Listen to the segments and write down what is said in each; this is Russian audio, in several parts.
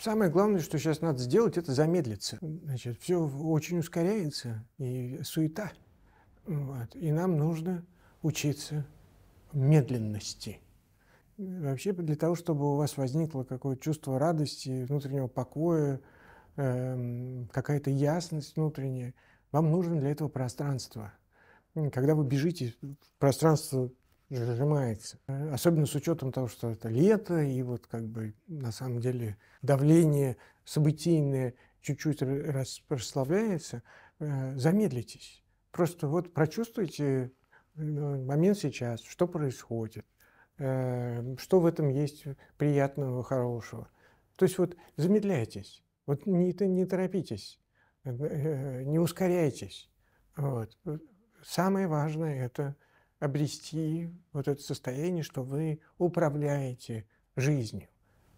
Самое главное, что сейчас надо сделать, это замедлиться. Значит, все очень ускоряется, и суета. Вот. И нам нужно учиться медленности. Вообще, для того, чтобы у вас возникло какое-то чувство радости, внутреннего покоя, эм, какая-то ясность внутренняя, вам нужно для этого пространство. Когда вы бежите, пространство сжимается. Э, особенно с учетом того, что это лето, и вот как бы на самом деле давление событийное чуть-чуть расслабляется, э, замедлитесь. Просто вот прочувствуйте э, ну, момент сейчас, что происходит, что в этом есть приятного, хорошего. То есть вот замедляйтесь, вот не, не торопитесь, не ускоряйтесь. Вот. Самое важное – это обрести вот это состояние, что вы управляете жизнью.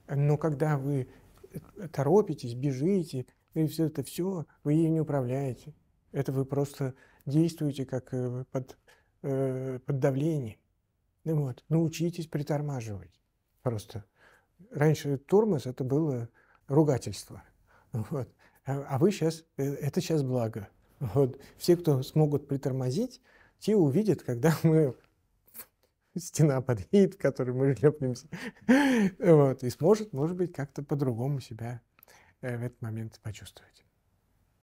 Но когда вы э, торопитесь, бежите, и все это все, вы ее не управляете. Это вы просто действуете как э, под, э, под давлением. Ну Вот. Научитесь притормаживать просто. Раньше тормоз – это было ругательство. Вот. А, а вы сейчас, это сейчас благо. Вот. Все, кто смогут притормозить, те увидят, когда мы стена подъедет, в которой мы шлепнемся. вот, и сможет, может быть, как-то по-другому себя э, в этот момент почувствовать.